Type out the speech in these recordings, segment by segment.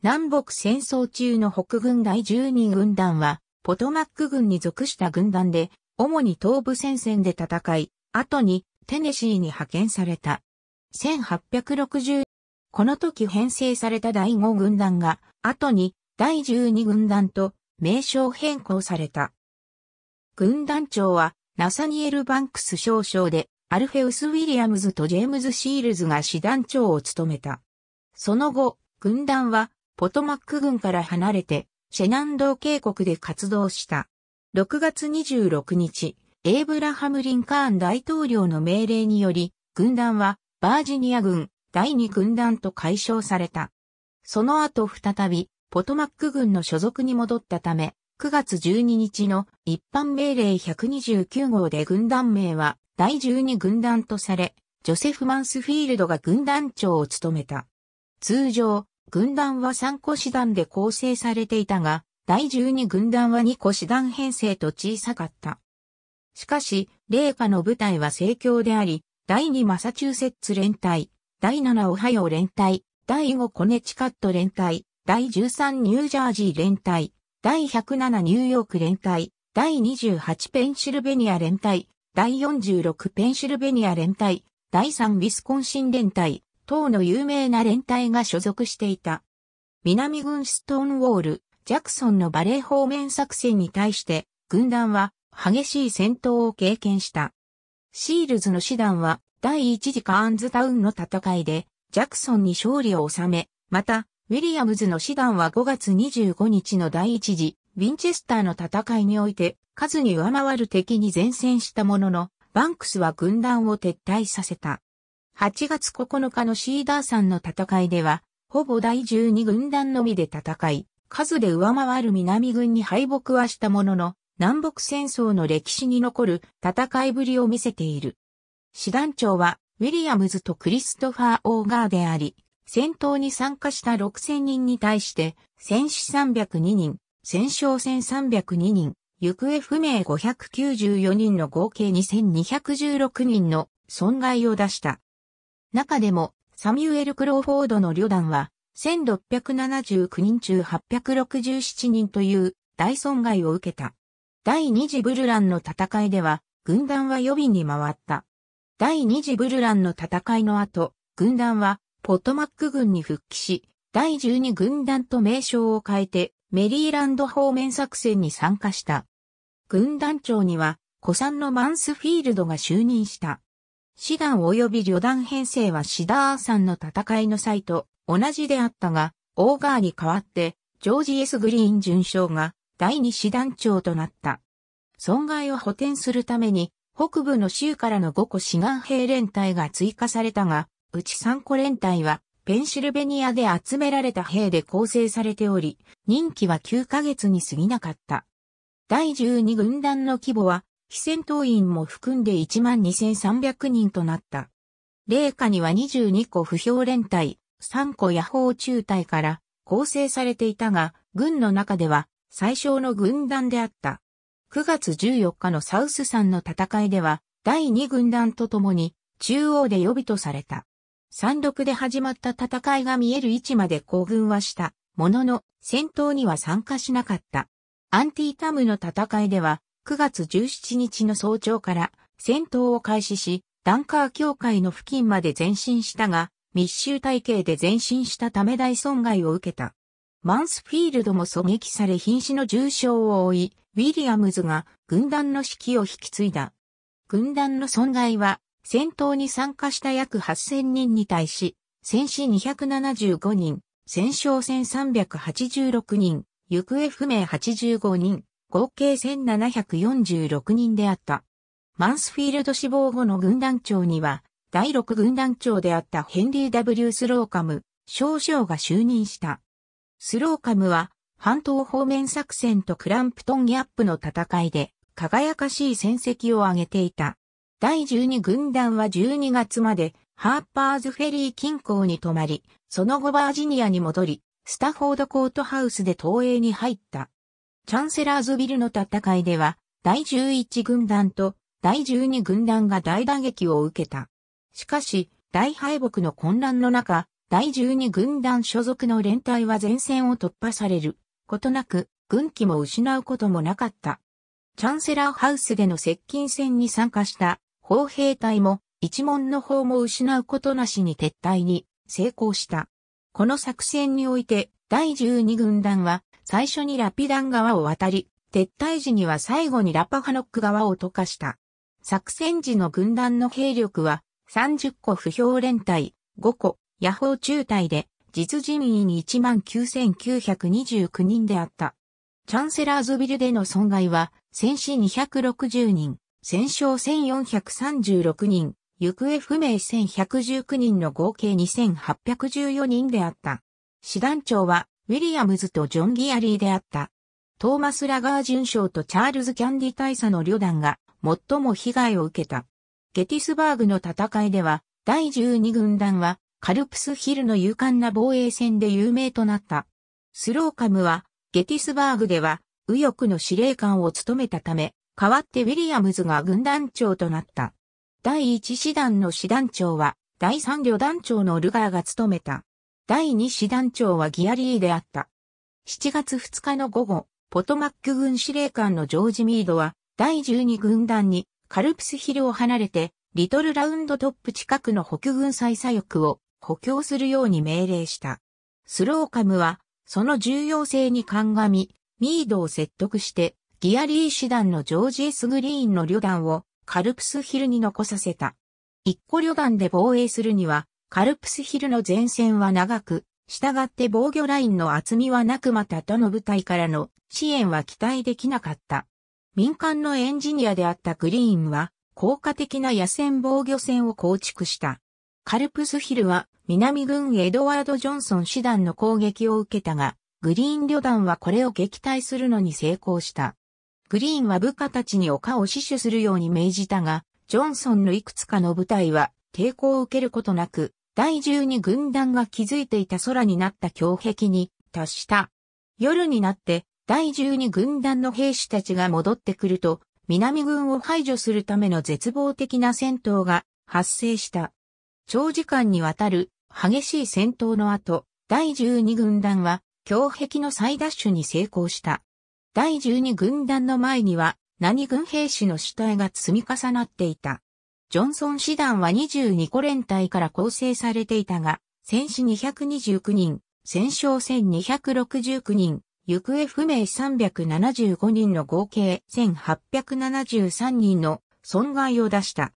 南北戦争中の北軍第12軍団は、ポトマック軍に属した軍団で、主に東部戦線で戦い、後にテネシーに派遣された。1860、この時編成された第5軍団が、後に第12軍団と名称変更された。軍団長は、ナサニエル・バンクス少将で、アルフェウス・ウィリアムズとジェームズ・シールズが師団長を務めた。その後、軍団はポトマック軍から離れて、シェナンドー渓谷で活動した。6月26日、エイブラハム・リンカーン大統領の命令により、軍団はバージニア軍第2軍団と解消された。その後再び、ポトマック軍の所属に戻ったため、9月12日の一般命令129号で軍団名は第12軍団とされ、ジョセフ・マンスフィールドが軍団長を務めた。通常、軍団は3個師団で構成されていたが、第12軍団は2個師団編成と小さかった。しかし、霊下の部隊は盛況であり、第2マサチューセッツ連隊、第7オハイオ連隊、第5コネチカット連隊、第13ニュージャージー連隊、第107ニューヨーク連隊、第28ペンシルベニア連隊、第46ペンシルベニア連隊、第3ウィスコンシン連隊、等の有名な連隊が所属していた。南軍ストーンウォール、ジャクソンのバレー方面作戦に対して、軍団は激しい戦闘を経験した。シールズの師団は第一次カーンズタウンの戦いで、ジャクソンに勝利を収め、また、ウィリアムズの師団は5月25日の第一次、ウィンチェスターの戦いにおいて、数に上回る敵に前線したものの、バンクスは軍団を撤退させた。8月9日のシーダーさんの戦いでは、ほぼ第12軍団のみで戦い、数で上回る南軍に敗北はしたものの、南北戦争の歴史に残る戦いぶりを見せている。師団長は、ウィリアムズとクリストファー・オーガーであり、戦闘に参加した6000人に対して、戦死302人、戦勝戦302人、行方不明594人の合計2216人の損害を出した。中でも、サミュエル・クローフォードの旅団は、1679人中867人という大損害を受けた。第二次ブルランの戦いでは、軍団は予備に回った。第二次ブルランの戦いの後、軍団はポトマック軍に復帰し、第12軍団と名称を変えてメリーランド方面作戦に参加した。軍団長には、古参のマンスフィールドが就任した。師団及び旅団編成はシダーさんの戦いの際と同じであったが、オーガーに代わって、ジョージ・エス・グリーン准将が第二師団長となった。損害を補填するために、北部の州からの5個志願兵連隊が追加されたが、うち3個連隊は、ペンシルベニアで集められた兵で構成されており、任期は9ヶ月に過ぎなかった。第12軍団の規模は非戦闘員も含んで12,300人となった。霊下には22個不評連隊、3個野砲中隊から構成されていたが、軍の中では最小の軍団であった。9月14日のサウス山の戦いでは、第2軍団と共に中央で予備とされた。山毒で始まった戦いが見える位置まで行軍はした。ものの、戦闘には参加しなかった。アンティータムの戦いでは、9月17日の早朝から戦闘を開始し、ダンカー協会の付近まで前進したが、密集体系で前進したため大損害を受けた。マンスフィールドも狙撃され瀕死の重傷を負い、ウィリアムズが軍団の指揮を引き継いだ。軍団の損害は、戦闘に参加した約8000人に対し、戦死275人、戦勝1386人、行方不明85人、合計1746人であった。マンスフィールド死亡後の軍団長には、第6軍団長であったヘンリー・ W・ スローカム、少将が就任した。スローカムは、半島方面作戦とクランプトン・ギャップの戦いで、輝かしい戦績を挙げていた。第12軍団は12月まで、ハーパーズフェリー近郊に泊まり、その後バージニアに戻り、スタフォードコートハウスで東映に入った。チャンセラーズビルの戦いでは、第11軍団と第12軍団が大打撃を受けた。しかし、大敗北の混乱の中、第12軍団所属の連隊は前線を突破されることなく、軍機も失うこともなかった。チャンセラーハウスでの接近戦に参加した砲兵隊も一門の砲も失うことなしに撤退に成功した。この作戦において第12軍団は最初にラピダン川を渡り、撤退時には最後にラパハノック川を溶かした。作戦時の軍団の兵力は30個不評連隊、5個、野砲中隊で、実人員19,929人であった。チャンセラーズビルでの損害は、戦死260人、戦勝1436人、行方不明1119人の合計2814人であった。師団長はウィリアムズとジョン・ギアリーであった。トーマス・ラガー巡将とチャールズ・キャンディ大佐の旅団が最も被害を受けた。ゲティスバーグの戦いでは、第12軍団はカルプスヒルの勇敢な防衛戦で有名となった。スローカムは、ゲティスバーグでは右翼の司令官を務めたため、代わってウィリアムズが軍団長となった。第1師団の師団長は、第3旅団長のルガーが務めた。第2師団長はギアリーであった。7月2日の午後、ポトマック軍司令官のジョージ・ミードは、第12軍団にカルプスヒルを離れて、リトルラウンドトップ近くの北軍再左翼を補強するように命令した。スローカムは、その重要性に鑑み、ミードを説得して、ギアリー師団のジョージ・エス・グリーンの旅団をカルプスヒルに残させた。一個旅団で防衛するには、カルプスヒルの前線は長く、したがって防御ラインの厚みはなくまた他の部隊からの支援は期待できなかった。民間のエンジニアであったグリーンは、効果的な野戦防御線を構築した。カルプスヒルは南軍エドワード・ジョンソン師団の攻撃を受けたが、グリーン旅団はこれを撃退するのに成功した。グリーンは部下たちに丘を死守するように命じたが、ジョンソンのいくつかの部隊は抵抗を受けることなく、第12軍団が築いていた空になった胸壁に達した。夜になって第12軍団の兵士たちが戻ってくると、南軍を排除するための絶望的な戦闘が発生した。長時間にわたる激しい戦闘の後、第12軍団は胸壁の再奪取に成功した。第12軍団の前には何軍兵士の死体が積み重なっていた。ジョンソン師団は22個連隊から構成されていたが、戦死229人、戦勝1269人、行方不明375人の合計1873人の損害を出した。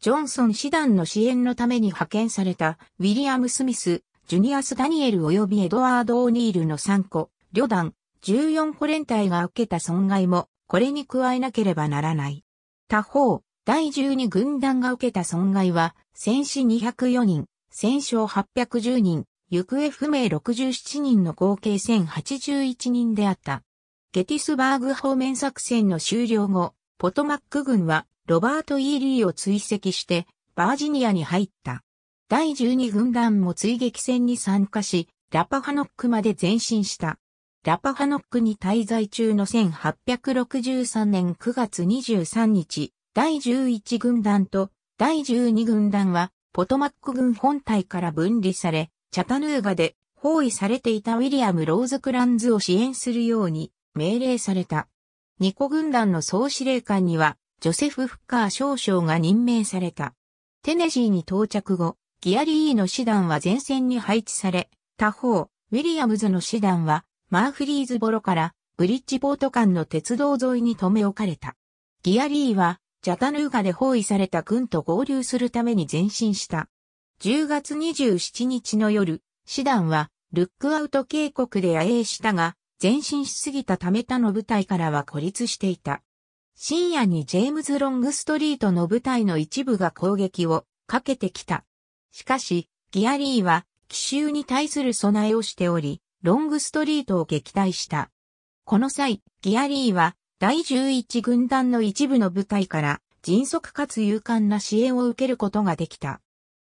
ジョンソン師団の支援のために派遣されたウィリアム・スミス、ジュニアス・ダニエル及びエドワード・オニールの3個、旅団、14個連隊が受けた損害もこれに加えなければならない。他方、第12軍団が受けた損害は、戦死204人、戦傷810人、行方不明67人の合計1081人であった。ゲティスバーグ方面作戦の終了後、ポトマック軍はロバート・イーリーを追跡してバージニアに入った。第12軍団も追撃戦に参加し、ラパハノックまで前進した。ラパハノックに滞在中の1863年9月23日、第11軍団と第12軍団はポトマック軍本体から分離され、チャタヌーガで包囲されていたウィリアム・ローズクランズを支援するように命令された。ニコ軍団の総司令官には、ジョセフ・フッカー少将が任命された。テネシーに到着後、ギアリーの師団は前線に配置され、他方、ウィリアムズの師団は、マーフリーズボロから、ブリッジポート間の鉄道沿いに留め置かれた。ギアリーは、ジャタヌーガで包囲された軍と合流するために前進した。10月27日の夜、師団はルックアウト渓谷で野営したが、前進しすぎたため他の部隊からは孤立していた。深夜にジェームズ・ロングストリートの部隊の一部が攻撃をかけてきた。しかし、ギアリーは奇襲に対する備えをしており、ロングストリートを撃退した。この際、ギアリーは第11軍団の一部の部隊から迅速かつ勇敢な支援を受けることができた。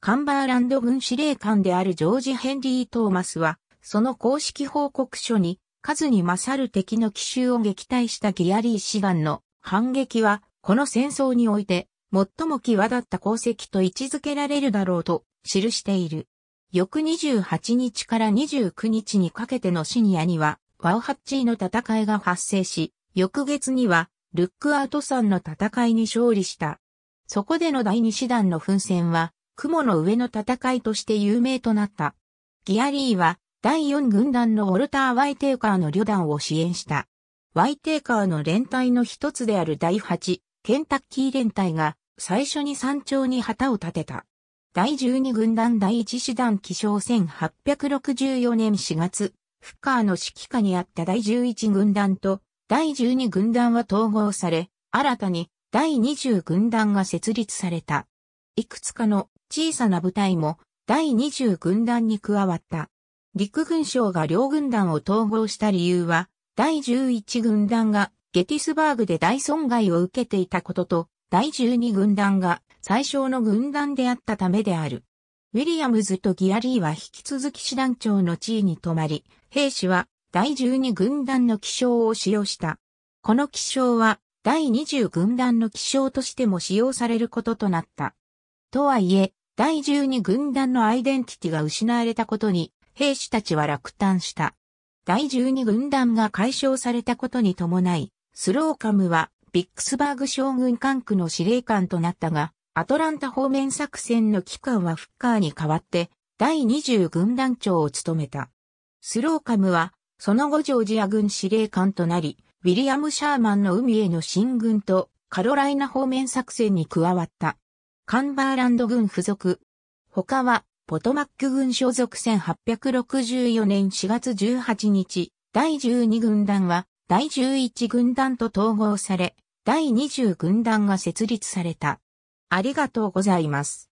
カンバーランド軍司令官であるジョージ・ヘンリー・トーマスは、その公式報告書に、数に勝る敵の奇襲を撃退したギアリー・シガンの反撃は、この戦争において、最も際立った功績と位置づけられるだろうと記している。翌28日から29日にかけてのシニアには、ワオハッチーの戦いが発生し、翌月には、ルックアウト山の戦いに勝利した。そこでの第二師団の奮戦は、雲の上の戦いとして有名となった。ギアリーは、第4軍団のウォルター・ワイテーカーの旅団を支援した。ワイテーカーの連隊の一つである第8、ケンタッキー連隊が、最初に山頂に旗を立てた。第12軍団第1師団起床1864年4月、フッカーの指揮下にあった第11軍団と第12軍団は統合され、新たに第20軍団が設立された。いくつかの小さな部隊も第20軍団に加わった。陸軍省が両軍団を統合した理由は、第11軍団がゲティスバーグで大損害を受けていたことと、第12軍団が最小の軍団であったためである。ウィリアムズとギアリーは引き続き師団長の地位に留まり、兵士は第12軍団の気象を使用した。この気象は第20軍団の気象としても使用されることとなった。とはいえ、第12軍団のアイデンティティが失われたことに、兵士たちは落胆した。第12軍団が解消されたことに伴い、スローカムはビックスバーグ将軍管区の司令官となったが、アトランタ方面作戦の機関はフッカーに代わって、第20軍団長を務めた。スローカムはその後ジョージア軍司令官となり、ウィリアム・シャーマンの海への進軍とカロライナ方面作戦に加わった。カンバーランド軍付属。他は、ポトマック軍所属1864年4月18日、第12軍団は、第11軍団と統合され、第20軍団が設立された。ありがとうございます。